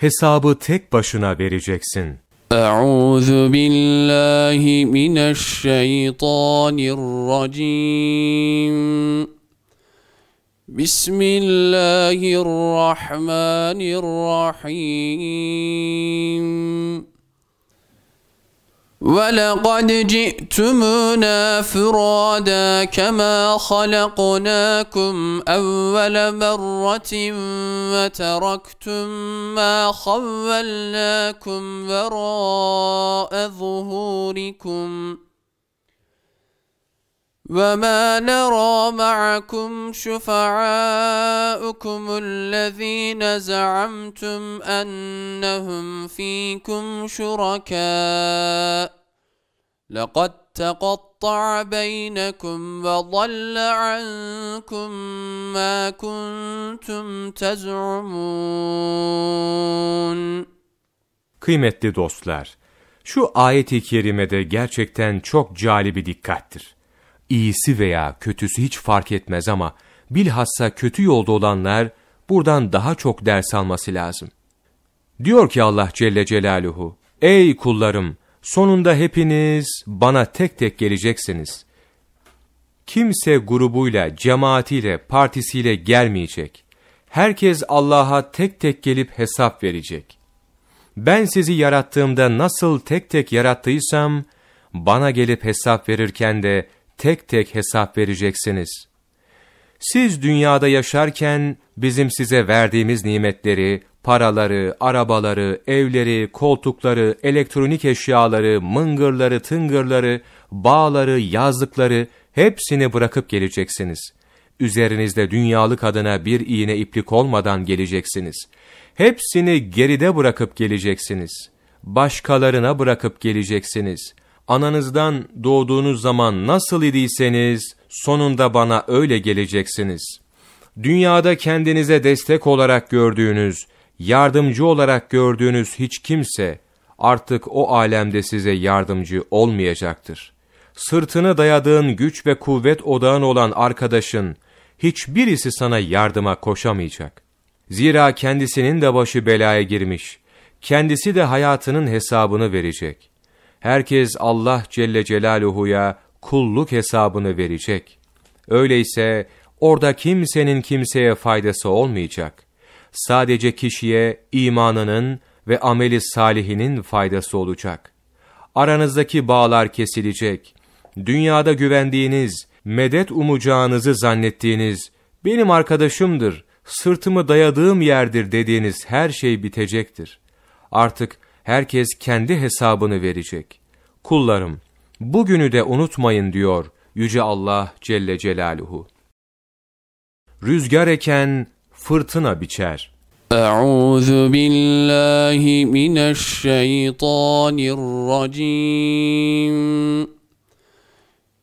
hesabı tek başına vereceksin. Euzu billahi mineşşeytanirracim. Bismillahirrahmanirrahim. ولقد جئتمونا فرادا كما خلقناكم أول مرة وتركتم ما خولناكم وراء ظهوركم وما نرى معكم شفعاءكم الذين زعمتم انهم فيكم شركاء لقد تقطع بينكم وضل عنكم ما كنتم تزعمون Kıymetli dostlar, şu ayet-i kerimede gerçekten çok cali bir dikkattir iyisi veya kötüsü hiç fark etmez ama bilhassa kötü yolda olanlar buradan daha çok ders alması lazım. Diyor ki Allah Celle Celaluhu, Ey kullarım! Sonunda hepiniz bana tek tek geleceksiniz. Kimse grubuyla, cemaatiyle, partisiyle gelmeyecek. Herkes Allah'a tek tek gelip hesap verecek. Ben sizi yarattığımda nasıl tek tek yarattıysam, bana gelip hesap verirken de tek tek hesap vereceksiniz. Siz dünyada yaşarken bizim size verdiğimiz nimetleri, paraları, arabaları, evleri, koltukları, elektronik eşyaları, mıngırları, tıngırları, bağları, yazlıkları hepsini bırakıp geleceksiniz. Üzerinizde dünyalık adına bir iğne iplik olmadan geleceksiniz. Hepsini geride bırakıp geleceksiniz. Başkalarına bırakıp geleceksiniz ananızdan doğduğunuz zaman nasıl idiyseniz sonunda bana öyle geleceksiniz. Dünyada kendinize destek olarak gördüğünüz, yardımcı olarak gördüğünüz hiç kimse artık o alemde size yardımcı olmayacaktır. Sırtını dayadığın güç ve kuvvet odağın olan arkadaşın hiçbirisi sana yardıma koşamayacak. Zira kendisinin de başı belaya girmiş, kendisi de hayatının hesabını verecek herkes Allah Celle Celaluhu'ya kulluk hesabını verecek. Öyleyse orada kimsenin kimseye faydası olmayacak. Sadece kişiye imanının ve ameli salihinin faydası olacak. Aranızdaki bağlar kesilecek. Dünyada güvendiğiniz, medet umacağınızı zannettiğiniz, benim arkadaşımdır, sırtımı dayadığım yerdir dediğiniz her şey bitecektir. Artık herkes kendi hesabını verecek. Kullarım, bugünü de unutmayın diyor Yüce Allah Celle Celaluhu. Rüzgar eken fırtına biçer. Euzu billahi mineşşeytanirracim.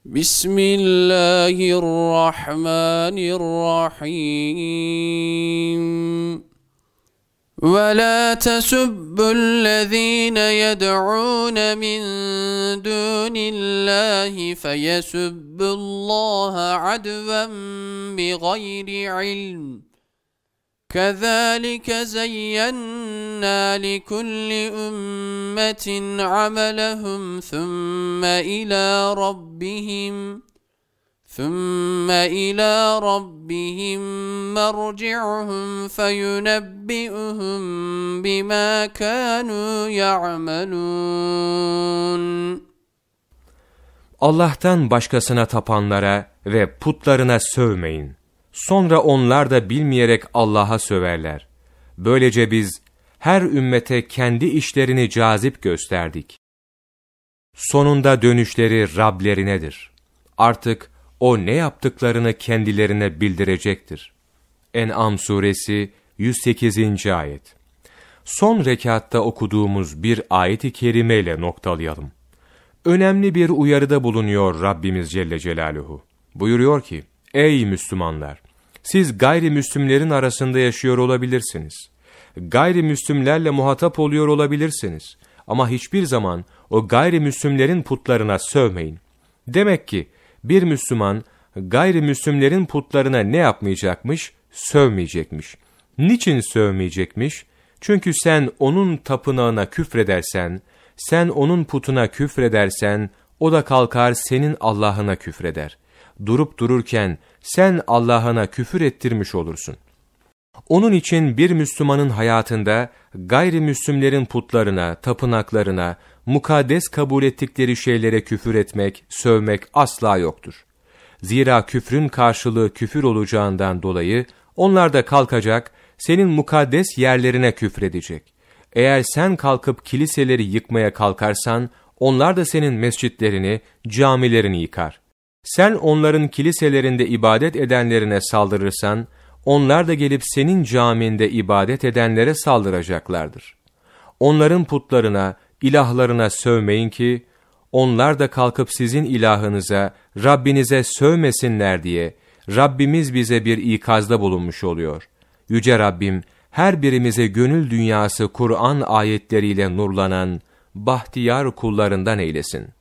Bismillahirrahmanirrahim. ولا تسبوا الذين يدعون من دون الله فيسبوا الله عدوا بغير علم كذلك زينا لكل أمة عملهم ثم إلى ربهم ثم إلى ربهم مرجعهم فينبئهم بما كانوا يعملون Allah'tan başkasına tapanlara ve putlarına sövmeyin. Sonra onlar da bilmeyerek Allah'a söverler. Böylece biz her ümmete kendi işlerini cazip gösterdik. Sonunda dönüşleri Rablerinedir. Artık o ne yaptıklarını kendilerine bildirecektir. En'am suresi 108. ayet. Son rekatta okuduğumuz bir ayeti kerimeyle noktalayalım. Önemli bir uyarıda bulunuyor Rabbimiz Celle Celaluhu. Buyuruyor ki, Ey Müslümanlar! Siz gayrimüslimlerin arasında yaşıyor olabilirsiniz. Gayrimüslimlerle muhatap oluyor olabilirsiniz. Ama hiçbir zaman o gayrimüslimlerin putlarına sövmeyin. Demek ki bir Müslüman gayrimüslimlerin putlarına ne yapmayacakmış? Sövmeyecekmiş. Niçin sövmeyecekmiş? Çünkü sen onun tapınağına küfredersen, sen onun putuna küfredersen, o da kalkar senin Allah'ına küfreder. Durup dururken sen Allah'ına küfür ettirmiş olursun. Onun için bir Müslümanın hayatında gayrimüslimlerin putlarına, tapınaklarına, mukaddes kabul ettikleri şeylere küfür etmek, sövmek asla yoktur. Zira küfrün karşılığı küfür olacağından dolayı onlar da kalkacak, senin mukaddes yerlerine küfredecek. Eğer sen kalkıp kiliseleri yıkmaya kalkarsan, onlar da senin mescitlerini, camilerini yıkar. Sen onların kiliselerinde ibadet edenlerine saldırırsan, onlar da gelip senin caminde ibadet edenlere saldıracaklardır. Onların putlarına, ilahlarına sövmeyin ki, onlar da kalkıp sizin ilahınıza, Rabbinize sövmesinler diye, Rabbimiz bize bir ikazda bulunmuş oluyor. Yüce Rabbim, her birimize gönül dünyası Kur'an ayetleriyle nurlanan, bahtiyar kullarından eylesin.